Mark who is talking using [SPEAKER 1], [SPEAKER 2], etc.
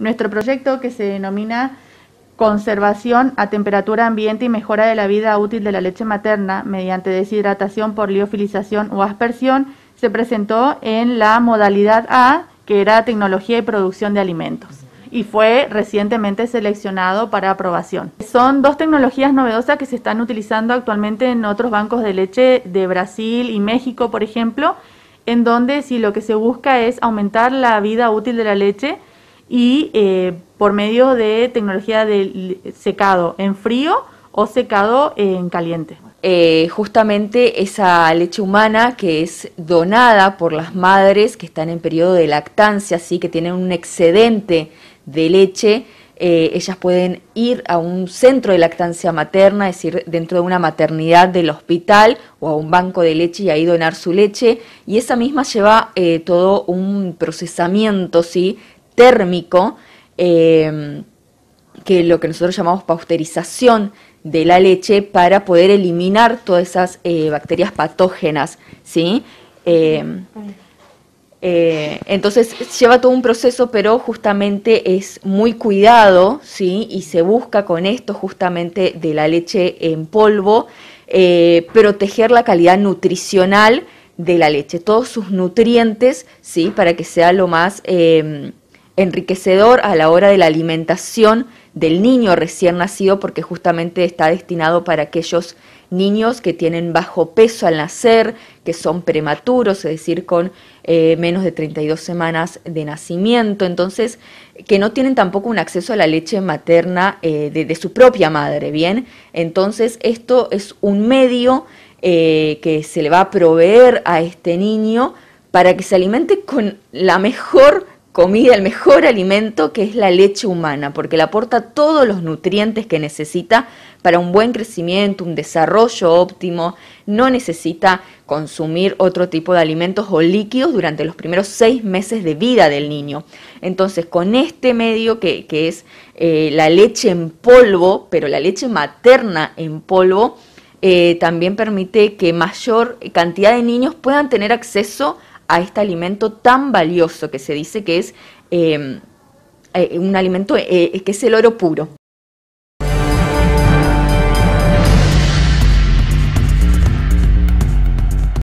[SPEAKER 1] nuestro proyecto que se denomina Conservación a temperatura ambiente y mejora de la vida útil de la leche materna mediante deshidratación por liofilización o aspersión se presentó en la modalidad A, que era tecnología y producción de alimentos y fue recientemente seleccionado para aprobación. Son dos tecnologías novedosas que se están utilizando actualmente en otros bancos de leche de Brasil y México, por ejemplo, en donde si lo que se busca es aumentar la vida útil de la leche, y eh, por medio de tecnología de secado en frío o secado en caliente. Eh, justamente esa leche humana que es
[SPEAKER 2] donada por las madres que están en periodo de lactancia, así que tienen un excedente de leche, eh, ellas pueden ir a un centro de lactancia materna, es decir, dentro de una maternidad del hospital o a un banco de leche y ahí donar su leche. Y esa misma lleva todo un procesamiento, ¿sí? térmico, em, que lo que nosotros llamamos pausterización de la leche para poder eliminar todas esas eh, bacterias patógenas, ¿sí? Em, eh, entonces lleva todo un proceso, pero justamente es muy cuidado, ¿sí? Y se busca con esto justamente de la leche en polvo eh, proteger la calidad nutricional de la leche, todos sus nutrientes, ¿sí? Para que sea lo más em, enriquecedor a la hora de la alimentación del niño recién nacido porque justamente está destinado para aquellos niños que tienen bajo peso al nacer, que son prematuros, es decir, con eh, menos de 32 semanas de nacimiento, entonces que no tienen tampoco un acceso a la leche materna eh, de, su propia madre, ¿bien? Entonces esto es un medio eh, que se le va a proveer a este niño para que se alimente con la mejor comida, el mejor alimento que es la leche humana, porque le aporta todos los nutrientes que necesita para un buen crecimiento, un desarrollo óptimo. No necesita consumir otro tipo de alimentos o líquidos durante los primeros seis meses de vida del niño. Entonces, con este medio que, es eh, la leche en polvo, pero la leche materna en polvo, eh, también permite que mayor cantidad de niños puedan tener acceso a a este alimento tan valioso que se dice que es eh, eh, un alimento eh, que es el oro puro.